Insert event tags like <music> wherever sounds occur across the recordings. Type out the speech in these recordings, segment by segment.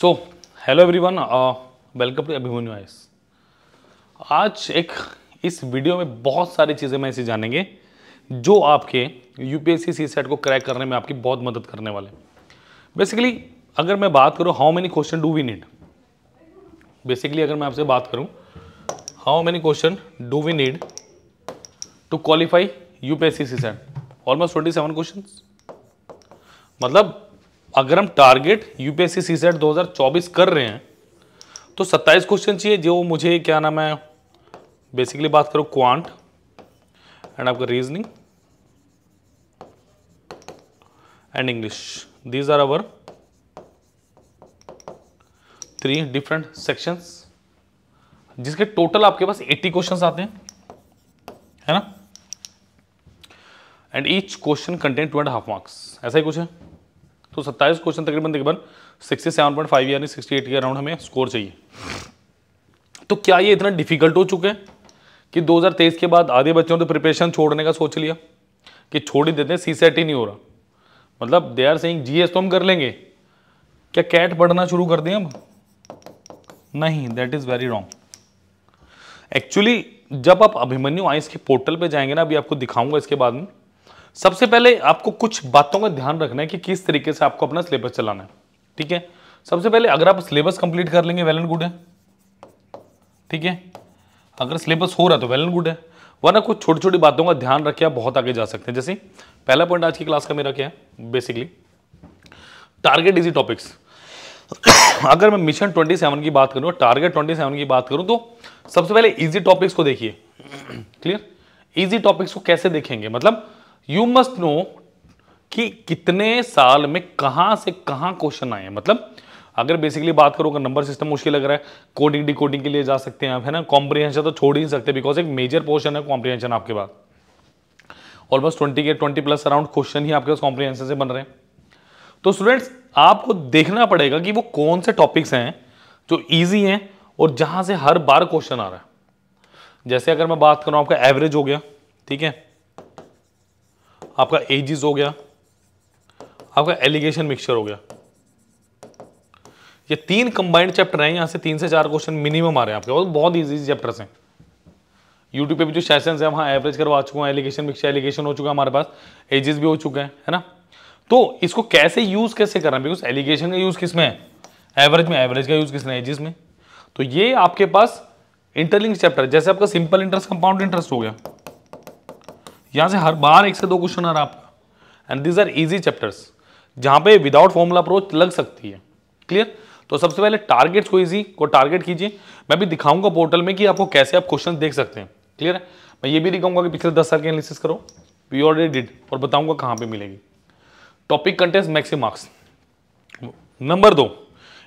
so hello everyone welcome to Abhimanyu IAS आज एक इस वीडियो में बहुत सारी चीज़ें मैं ऐसे जानेंगे जो आपके यूपीएससी सी सेट को क्रैक करने में आपकी बहुत मदद करने वाले बेसिकली अगर मैं बात करूँ how many question do we need basically अगर मैं आपसे बात करूँ how many question do we need to qualify UPSC CSAT almost twenty seven question मतलब अगर हम टारगेट यूपीएससी सी सेट कर रहे हैं तो 27 क्वेश्चन चाहिए जो मुझे क्या नाम है बेसिकली बात करो क्वांट एंड आपका reasoning and English these are our three different sections जिसके टोटल आपके पास 80 क्वेश्चंस आते हैं है ना and each question contains two and half marks ऐसा ही कुछ है तो 27 क्वेश्चन तकरीबन तकरीबन 67.5 यानी 68 के अराउंड हमें स्कोर चाहिए तो क्या ये इतना डिफिकल्ट हो चुके हैं कि 2023 के बाद आधे बच्चों ने तो प्रिपरेशन छोड़ने का सोच लिया कि छोड़ ही देते हैं सी सेट ही नहीं हो रहा मतलब दे आर सेइंग जीएस तो हम कर लेंगे क्या कैट पढ़ना शुरू कर दें हम नहीं that is very wrong actually जब आप अभिमन्यु आइस के पोर्टल पे जाएंगे ना अभी आपको दिखाऊंगा इसके बाद में सबसे पहले आपको कुछ बातों का ध्यान रखना है कि किस तरीके से आपको अपना सिलेबस चलाना है ठीक है सबसे पहले अगर आप सिलेबस कंप्लीट कर लेंगे वेल एंड गुड है ठीक है अगर सिलेबस हो रहा है तो वेल एंड गुड है वरना कुछ छोटी छोटी बातों का ध्यान रखे आप बहुत आगे जा सकते हैं जैसे पहला पॉइंट आज की क्लास का मेरा क्या है बेसिकली टारगेट इजी टॉपिक्स अगर मैं मिशन ट्वेंटी सेवन की बात करूं टारगेट ट्वेंटी सेवन की बात करूं तो सबसे पहले इजी टॉपिक्स को देखिए क्लियर इजी टॉपिक्स को कैसे देखेंगे मतलब यू मस्ट नो कि कितने साल में कहां से कहां क्वेश्चन आए हैं मतलब अगर बेसिकली बात करो अगर नंबर सिस्टम मुश्किल लग रहा है कोडिंग डिकोडिंग के लिए जा सकते हैं आप है ना कॉम्प्रीहेंशन तो छोड़ ही नहीं सकते बिकॉज एक मेजर पोर्शन है कॉम्प्रीहेंशन आपके पास ऑलमोस्ट ट्वेंटी के ट्वेंटी प्लस अराउंड क्वेश्चन ही आपके पास कॉम्प्रीहेंशन से बन रहे हैं तो स्टूडेंट्स आपको देखना पड़ेगा कि वो कौन से टॉपिक्स हैं जो ईजी हैं और जहाँ से हर बार क्वेश्चन आ रहा है जैसे अगर मैं बात करूँ आपका एवरेज हो गया ठीक है आपका एजिस हो गया आपका एलिगेशन मिक्सचर हो गया ये तीन कंबाइंड चैप्टर हैं यहाँ से तीन से चार क्वेश्चन मिनिमम आ रहे हैं आपके और बहुत इजी चैप्टर्स हैं यूट्यूब पे भी जो सेशन है वहाँ एवरेज करवा चुका हूँ एलिगेशन मिक्सचर एलिगेशन हो चुका है हमारे पास एजिस भी हो चुके हैं है ना तो इसको कैसे यूज़ कैसे करना बिकॉज एलिगेशन का यूज़ किस में है एवरेज में एवरेज का यूज़ किसने एजिस में तो ये आपके पास इंटरलिंग चैप्टर जैसे आपका सिंपल इंटरेस्ट कंपाउंड इंटरेस्ट हो गया यहाँ से हर बार एक से दो क्वेश्चन आ रहा आपका and these are easy chapters जहाँ पे विदाउट फॉर्मूला अप्रोच लग सकती है क्लियर तो सबसे पहले टारगेट्स को इजी को टारगेट कीजिए मैं भी दिखाऊंगा पोर्टल में कि आपको कैसे आप क्वेश्चन देख सकते हैं क्लियर है मैं ये भी दिखाऊंगा कि पिछले दस साल के एनालिसिस करो वी ऑलरेडी डिड और बताऊंगा कहाँ पर मिलेगी topic contest maximum marks number दो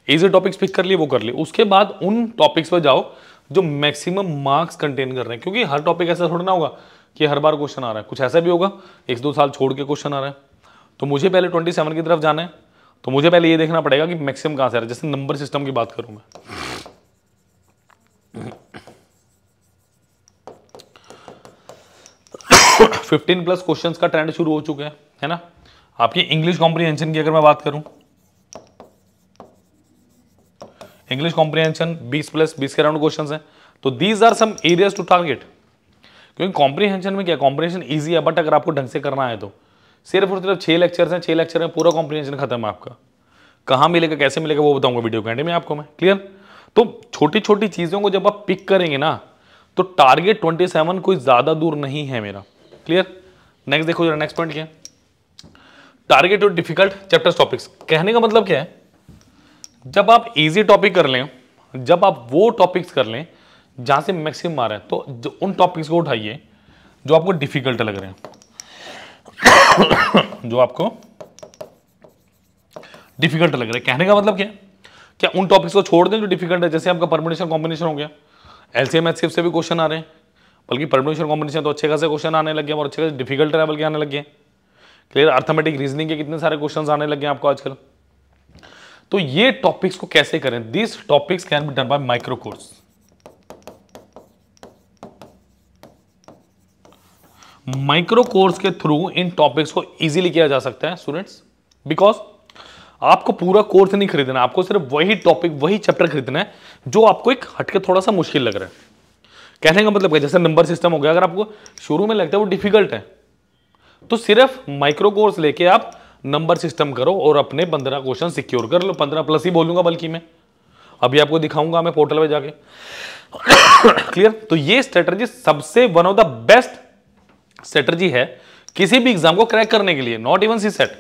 इजी टॉपिक्स पिक कर लिए वो कर लिए उसके बाद उन टॉपिक्स पर जाओ जो मैक्सिमम मार्क्स कंटेन कर रहे हैं क्योंकि हर टॉपिक ऐसा थोड़ा ना होगा कि हर बार क्वेश्चन आ रहा है कुछ ऐसा भी होगा एक दो साल छोड़ के क्वेश्चन आ रहा है तो मुझे पहले ट्वेंटी सेवन की तरफ जाना है तो मुझे पहले ये देखना पड़ेगा कि मैक्सिमम कहाँ से आ रहा है जैसे नंबर सिस्टम की बात करूँ मैं फिफ्टीन प्लस क्वेश्चन का ट्रेंड शुरू हो चुका है है ना आपकी इंग्लिश कॉम्प्रीहेंशन की अगर मैं बात करूं इंग्लिश कॉम्प्रीहेंशन 20 प्लस 20 के अराउंड क्वेश्चन है तो these are some areas to target क्योंकि कॉम्प्रीहेंशन में क्या कॉम्प्रीहेंशन ईजी है बट अगर आपको ढंग से करना है तो सिर्फ और सिर्फ छः लेक्चर हैं छः लेक्चर में पूरा कॉम्प्रीहेंशन खत्म है आपका कहाँ मिलेगा कैसे मिलेगा वो बताऊंगा वीडियो कैंडे में आपको मैं क्लियर तो छोटी छोटी चीज़ों को जब आप पिक करेंगे ना तो टारगेट ट्वेंटी सेवन कोई ज़्यादा दूर नहीं है मेरा क्लियर नेक्स्ट देखो जरा नेक्स्ट पॉइंट क्या है टारगेट और डिफिकल्ट चैप्टर टॉपिक्स कहने का मतलब क्या है जब आप इजी टॉपिक कर लें जब आप वो टॉपिक्स कर लें जहाँ से मैक्सिमम आ रहा है तो जो उन टॉपिक्स को उठाइए जो आपको डिफिकल्ट लग रहे हैं <coughs> जो आपको डिफिकल्ट लग रहे हैं कहने का मतलब क्या है क्या उन टॉपिक्स को छोड़ दें जो डिफिकल्ट है जैसे आपका परमिनेशन कॉम्बिनेशन हो गया एल सी एम से भी क्वेश्चन आ रहे हैं बल्कि परमिनेशन कॉम्बिनेशन तो अच्छे खासे क्वेश्चन आने लगे और अच्छे खासे डिफिकल्ट है बल्कि आने लगे क्लियर अर्थमेटिक रीजनिंग के कितने सारे क्वेश्चन आने लगे आपको आजकल तो ये टॉपिक्स को कैसे करें this topics can be done by micro course micro course के थ्रू इन टॉपिक्स को इजीली किया जा सकता है स्टूडेंट्स बिकॉज आपको पूरा कोर्स नहीं खरीदना आपको सिर्फ वही टॉपिक वही चैप्टर खरीदना है जो आपको एक हटके थोड़ा सा मुश्किल लग रहा है कहने का मतलब जैसे नंबर सिस्टम हो गया अगर आपको शुरू में लगता है वो डिफिकल्ट है तो सिर्फ माइक्रो कोर्स लेके आप नंबर सिस्टम करो और अपने पंद्रह क्वेश्चन सिक्योर कर लो पंद्रह प्लस ही बोलूंगा बल्कि मैं अभी आपको दिखाऊंगा मैं पोर्टल पे जाके क्लियर <coughs> तो ये स्ट्रेटजी सबसे one of the best strategy है किसी भी एग्जाम को क्रैक करने के लिए not even CSAT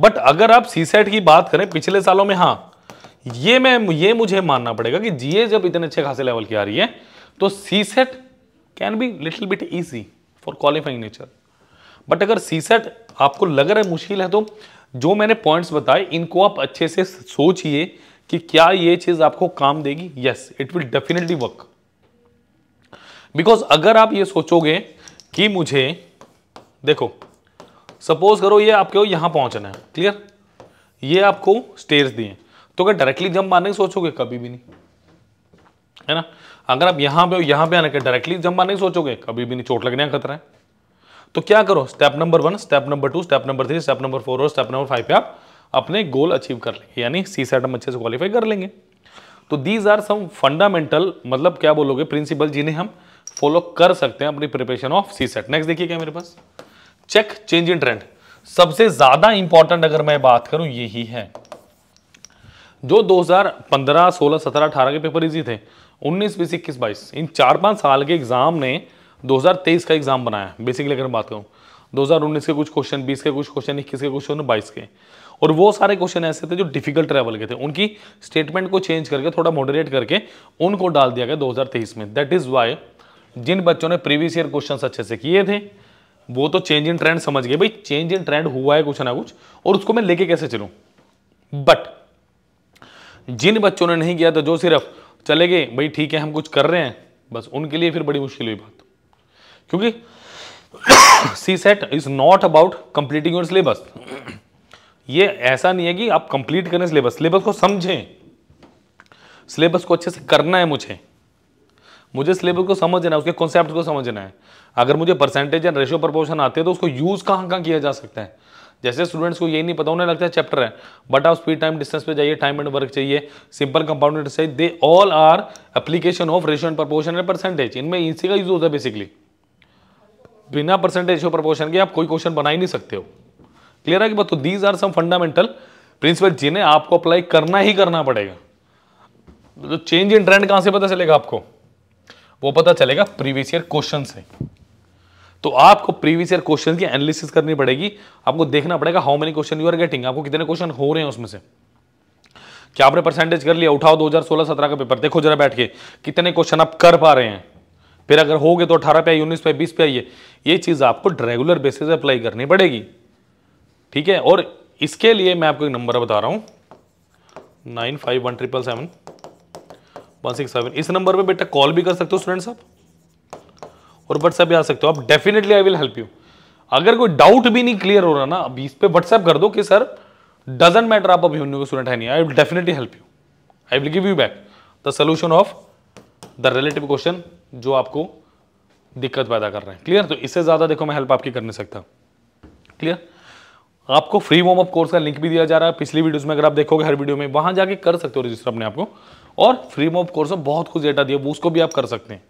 but अगर आप सी सेट की बात करें पिछले सालों में हाँ ये मैं ये मुझे मानना पड़ेगा कि जीए जब इतने अच्छे खासे लेवल की आ रही है तो CSAT can be little bit easy for qualifying nature but अगर सी सेट आपको लग रहा है मुश्किल है तो जो मैंने पॉइंट्स बताए इनको आप अच्छे से सोचिए कि क्या ये चीज आपको काम देगी yes it will definitely work because अगर आप ये सोचोगे कि मुझे देखो सपोज करो ये आपको यहां पहुंचना है क्लियर ये आपको स्टेज दिए तो अगर डायरेक्टली जंप मारने की सोचोगे कभी भी नहीं है ना अगर आप यहां पे यहां पे आने के डायरेक्टली जंप मारने की सोचोगे कभी भी नहीं चोट लगने का खतरा है तो क्या करो step number one step number two step number three step number four और स्टेप नंबर फाइव पे आप अपने गोल अचीव कर लेंगे यानी सी सेट अच्छे से क्वालिफाई कर लेंगे तो दीज आर सम फंडामेंटल मतलब क्या बोलोगे प्रिंसिपल जिन्हें हम फॉलो कर सकते हैं अपनी preparation of CSAT next देखिए क्या मेरे पास चेक चेंज इन ट्रेंड सबसे ज्यादा इंपॉर्टेंट अगर मैं बात करूं यही है जो 2015, 16, 17, 18 के पेपर इजी थे 19, 20, इक्कीस बाईस इन चार पांच साल के एग्जाम ने 2023 का एग्जाम बनाया बेसिकली अगर बात करूं 2019 के कुछ क्वेश्चन 20 के कुछ क्वेश्चन 21 के कुछ क्वेश्चन बाईस के और वो सारे क्वेश्चन ऐसे थे जो डिफिकल्ट ट्रेवल के थे उनकी स्टेटमेंट को चेंज करके थोड़ा मॉडरेट करके उनको डाल दिया गया दो में दैट इज़ वाई जिन बच्चों ने प्रीवियस ईयर क्वेश्चन अच्छे से किए थे वो तो चेंज इन ट्रेंड समझ गए भाई चेंज इन ट्रेंड हुआ है कुछ ना कुछ और उसको मैं लेके कैसे चलूं बट जिन बच्चों ने नहीं किया था जो सिर्फ चले गए भाई ठीक है हम कुछ कर रहे हैं बस उनके लिए फिर बड़ी मुश्किल हुई बात क्योंकि CSAT is not about completing your syllabus ये ऐसा नहीं है कि आप कंप्लीट करें सिलेबस सिलेबस को समझें सिलेबस को अच्छे से करना है मुझे मुझे सिलेबस को समझना है उसके कॉन्सेप्ट को समझना है अगर मुझे परसेंटेज एंड रेशियो प्रपोर्शन आते हैं तो उसको यूज़ कहाँ कहाँ किया जा सकता है जैसे स्टूडेंट्स को ये नहीं पता उन्हें लगता है चैप्टर है बट आप स्पीड टाइम डिस्टेंस पे जाइए टाइम एंड वर्क चाहिए सिंपल कंपाउंडेड से they all are application of ratio and proportion and percentage इनमें इनसी का यूज होता है बेसिकली बिना परसेंटेज रेशियो प्रपोर्शन के आप कोई क्वेश्चन बना ही नहीं सकते हो क्लियर है कि बात तो these are some fundamental principle जिन्हें आपको अप्लाई करना ही करना पड़ेगा तो चेंज इन ट्रेंड कहाँ से पता चलेगा आपको वो पता चलेगा प्रीवियस ईयर क्वेश्चन से तो आपको प्रीवियस ईयर क्वेश्चन की एनालिसिस करनी पड़ेगी आपको देखना पड़ेगा how many question you are getting आपको कितने क्वेश्चन हो रहे हैं उसमें से क्या आपने परसेंटेज कर लिया उठाओ 2016-17 का पेपर देखो जरा बैठ के कितने क्वेश्चन आप कर पा रहे हैं फिर अगर हो गए तो अठारह पे आइए उन्नीस पे बीस पे आइए ये चीज़ आपको रेगुलर बेसिस अप्लाई करनी पड़ेगी ठीक है और इसके लिए मैं आपको एक नंबर बता रहा हूं nine five one triple seven one six seven इस नंबर पे बेटा कॉल भी कर सकते हो स्टूडेंट्स आप और व्हाट्सएप भी आ सकते हो आप definitely I will help you अगर कोई डाउट भी नहीं क्लियर हो रहा ना अभी इस पर व्हाट्सएप कर दो कि सर डजेंट मैटर आप अभी यूनिवर्सिटी स्टूडेंट है नहीं I will definitely help you I will give you back the solution of the relative question जो आपको दिक्कत पैदा कर रहे हैं क्लियर तो इससे ज़्यादा देखो मैं हेल्प आपकी कर नहीं सकता क्लियर आपको फ्री वॉर्म अप कोर्स का लिंक भी दिया जा रहा है पिछली वीडियोस में अगर आप देखोगे हर वीडियो में वहां जाके कर सकते हो रजिस्टर अपने आपको और फ्री मोब कोर्स में बहुत कुछ डेटा दिया उसको भी आप कर सकते हैं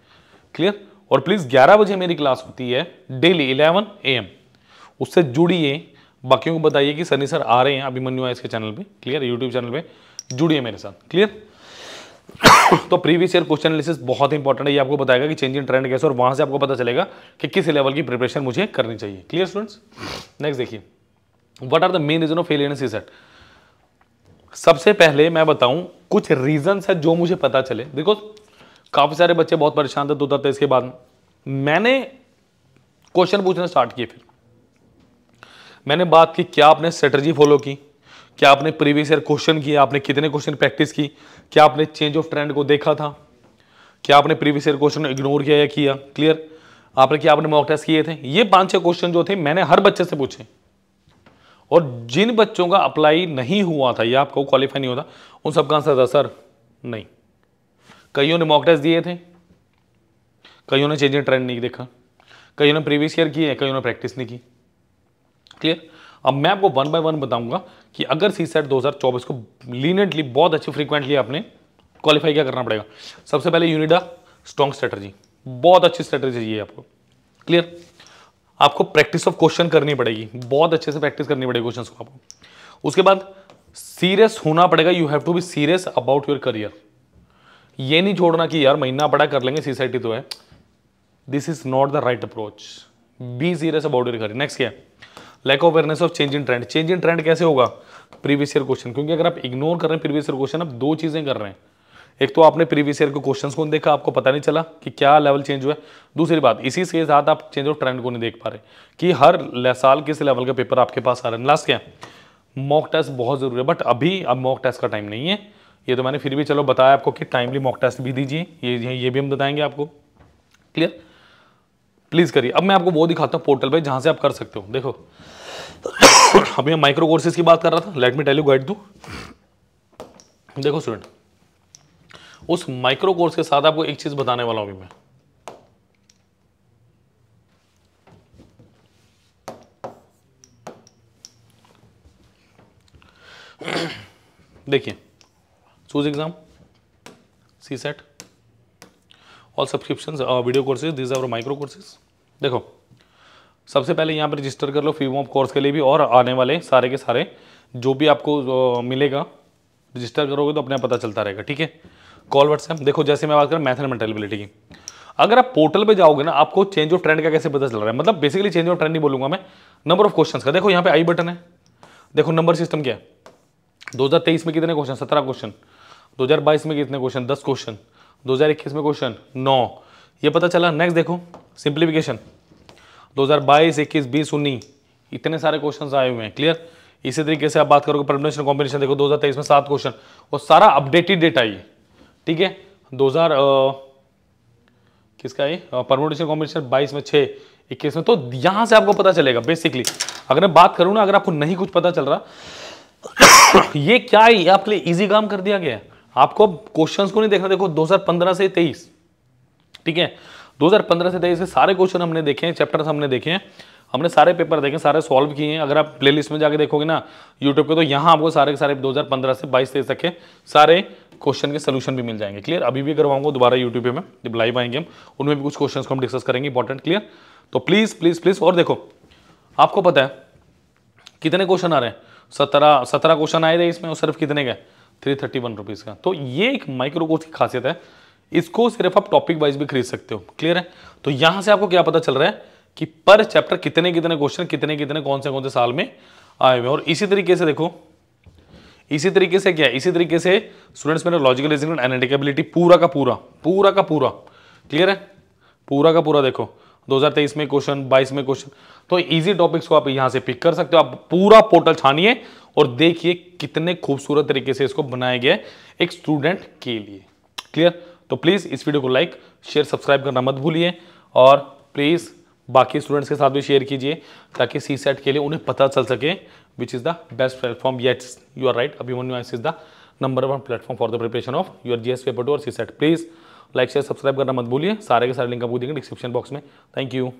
क्लियर और प्लीज़ ग्यारह बजे मेरी क्लास होती है डेली इलेवन एम उससे जुड़िए बाकियों को बताइए कि सनी सर आ रहे हैं अभिमन्यु इसके चैनल पे क्लियर यूट्यूब चैनल पे जुड़िए मेरे साथ क्लियर <coughs> तो प्रीवियस ईयर क्वेश्चन एनालिसिस बहुत इंपॉर्टेंट है ये आपको बताएगा कि चेंज इन ट्रेंड कैसे और वहां से आपको पता चलेगा कि किस लेवल की प्रिपरेशन मुझे करनी चाहिए क्लियर स्टूडेंट्स नेक्स्ट देखिए what are the main reason of failure CSAT सबसे पहले मैं बताऊं कुछ रीजंस है जो मुझे पता चले देखो काफ़ी सारे बच्चे बहुत परेशान थे दो हज़ार इसके बाद मैंने क्वेश्चन पूछना स्टार्ट किए फिर मैंने बात की क्या आपने स्ट्रेटजी फॉलो की क्या आपने प्रीवियस ईयर क्वेश्चन किया आपने कितने क्वेश्चन प्रैक्टिस की क्या आपने चेंज ऑफ ट्रेंड को देखा था क्या आपने प्रीवियस ईयर क्वेश्चन इग्नोर किया या किया क्लियर आपने क्या आपने मॉक टेस्ट किए थे ये पांच छह क्वेश्चन जो थे मैंने हर बच्चे से पूछे और जिन बच्चों का अप्लाई नहीं हुआ था या आपको क्वालिफाई नहीं होता उन सबका आंसर था सर नहीं कईयों ने मॉक टेस्ट दिए थे कईयों ने चेंजिंग ट्रेंड नहीं देखा कईयों ने प्रीवियस ईयर किए कईयों ने प्रैक्टिस नहीं की क्लियर अब मैं आपको वन बाय वन बताऊंगा कि अगर सी सेट दो को लीनेंटली बहुत अच्छी फ्रीक्वेंटली आपने क्वालिफाई क्या करना पड़ेगा सबसे पहले यूनिडा स्ट्रॉन्ग स्ट्रेटर्जी बहुत अच्छी स्ट्रेटर्जी चाहिए आपको क्लियर आपको प्रैक्टिस ऑफ क्वेश्चन करनी पड़ेगी बहुत अच्छे से प्रैक्टिस करनी पड़ेगी क्वेश्चन को आपको उसके बाद सीरियस होना पड़ेगा you have to be serious about your career ये नहीं छोड़ना कि यार महीना बड़ा कर लेंगे सीसाइटी तो है this is not the right approach be serious about your career next क्या है lack of awareness of change in trend change in trend कैसे होगा प्रीवियस ईयर क्वेश्चन क्योंकि अगर आप इग्नोर कर रहे हैं प्रीवियस ईयर क्वेश्चन आप दो चीज़ें कर रहे हैं एक तो आपने प्रीवियस ईयर के क्वेश्चंस को नहीं देखा आपको पता नहीं चला कि क्या लेवल चेंज हुआ है दूसरी बात इसी के साथ आप चेंज ऑफ ट्रेंड को नहीं देख पा रहे कि हर साल किस लेवल का पेपर आपके पास आ रहा है लास्ट क्या मॉक टेस्ट बहुत ज़रूरी है बट अभी अब मॉक टेस्ट का टाइम नहीं है ये तो मैंने फिर भी चलो बताया आपको कि टाइमली मॉक टेस्ट भी दीजिए ये ये भी हम बताएंगे आपको क्लियर प्लीज़ करिए अब मैं आपको वो दिखाता हूँ पोर्टल पर जहाँ से आप कर सकते हो देखो <coughs> अभी मैं माइक्रो कोर्सेज की बात कर रहा था let me tell you guide to देखो स्टूडेंट उस माइक्रो कोर्स के साथ आपको एक चीज़ बताने वाला हूं मैं देखिए choose exam CSAT all subscription video courses these our micro courses देखो सबसे पहले यहाँ पर रजिस्टर कर लो फी ऑफ कोर्स के लिए भी और आने वाले सारे के सारे जो भी आपको uh, मिलेगा रजिस्टर करोगे तो अपने पता चलता रहेगा ठीक है कॉल व्हाट्सएप देखो जैसे मैं बात करूँ मैथन मेंटेलिबिलिटी की अगर आप पोर्टल पे जाओगे ना आपको चेंज ऑफ ट्रेंड का कैसे पता चल रहा है मतलब बेसिकली चेंज ऑफ ट्रेंड नहीं बोलूंगा मैं नंबर ऑफ क्वेश्चन का देखो यहाँ पे आई बटन है देखो नंबर सिस्टम क्या है 2023 में कितने क्वेश्चन सत्रह क्वेश्चन 2022 में कितने क्वेश्चन दस क्वेश्चन 2021 में क्वेश्चन नौ ये पता चला नेक्स्ट देखो सिंप्लीफिकेशन 2022 21 20 उन्नीस इतने सारे क्वेश्चन आए हुए हैं क्लियर इसी तरीके से आप बात करोगे प्रमोशन कॉम्बिनेशन देखो दो में सात क्वेश्चन और सारा अपडेटेड डेटा ये ठीक है 2000 किसका है परमोटेशन कॉम्पिटिशन 22 में 6 21 में तो यहां से आपको पता चलेगा बेसिकली अगर मैं बात करूं ना अगर आपको नहीं कुछ पता चल रहा <coughs> ये क्या है आपके लिए इजी काम कर दिया गया आपको क्वेश्चंस को नहीं देखना देखो 2015 से 23 ठीक है 2015 से 23 के सारे क्वेश्चन हमने देखे हैं चैप्टर्स हमने देखे हैं हमने सारे पेपर देखे सारे सॉल्व किए हैं अगर आप प्लेलिस्ट में जाके देखोगे ना यूट्यूब पे तो यहाँ आपको सारे के सारे 2015 से 22 दे सके सारे क्वेश्चन के सोल्यूशन भी मिल जाएंगे क्लियर अभी भी करवाऊंगा दोबारा यूट्यूब पे मैं जब लाइव आएंगे हम उनमें भी कुछ क्वेश्चन को हम डिस्कस करेंगे इंपॉर्टेंट क्लियर तो प्लीज़ प्लीज़ प्लीज़ और देखो आपको पता है कितने क्वेश्चन आ रहे हैं सत्रह सत्रह क्वेश्चन आए थे इसमें और सिर्फ कितने गए थ्री थर्टी वन रुपीज़ का तो ये एक माइक्रो कोर्स की खासियत है इसको सिर्फ आप टॉपिक वाइज भी खरीद सकते हो क्लियर है तो यहां से आपको क्या पता चल रहा है कि पर चैप्टर कितने कितने क्वेश्चन कितने कितने कौन से कौन से साल में आए हुए और इसी तरीके से देखो इसी तरीके से क्या है इसी तरीके से स्टूडेंट्स मैंने लॉजिकल रीजनिंग एनालिटिकेबिलिटी पूरा का पूरा पूरा का पूरा क्लियर है पूरा का पूरा देखो 2023 में क्वेश्चन 22 में क्वेश्चन तो इजी टॉपिक्स को आप यहां से पिक कर सकते हो आप पूरा पोर्टल छानिए और देखिए कितने खूबसूरत तरीके से इसको बनाया गया है एक स्टूडेंट के लिए क्लियर तो प्लीज़ इस वीडियो को लाइक शेयर सब्सक्राइब करना मत भूलिए और प्लीज़ बाकी स्टूडेंट्स के साथ भी शेयर कीजिए ताकि सी सेट के लिए उन्हें पता चल सके which is the best platform yes you are right S is the number one platform for the preparation of your G S paper two और CSAT please like share subscribe करना मत भूलिए सारे के सारे लिंक आपको देंगे description box में थैंक यू